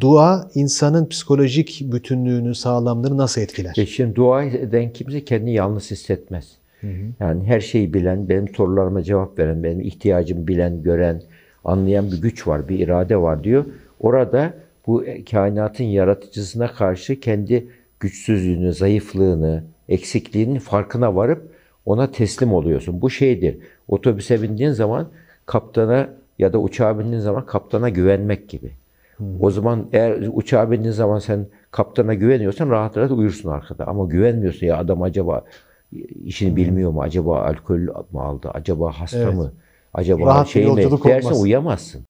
Dua insanın psikolojik bütünlüğünü, sağlamlığını nasıl etkiler? E şimdi dua eden kimse kendini yalnız hissetmez. Hı hı. Yani her şeyi bilen, benim sorularıma cevap veren, benim ihtiyacımı bilen, gören, anlayan bir güç var, bir irade var diyor. Orada bu e, kainatın yaratıcısına karşı kendi güçsüzlüğünü, zayıflığını, eksikliğinin farkına varıp ona teslim oluyorsun. Bu şeydir. Otobüse bindiğin zaman kaptana ya da uçağa bindiğin zaman kaptana güvenmek gibi. O zaman eğer uçağa bindiğin zaman sen kaptana güveniyorsan rahat rahat uyursun arkada. Ama güvenmiyorsun ya adam acaba işini bilmiyor mu? Acaba alkol mü aldı? Acaba hasta evet. mı? Acaba rahat şey mi? Dersen uyamazsın.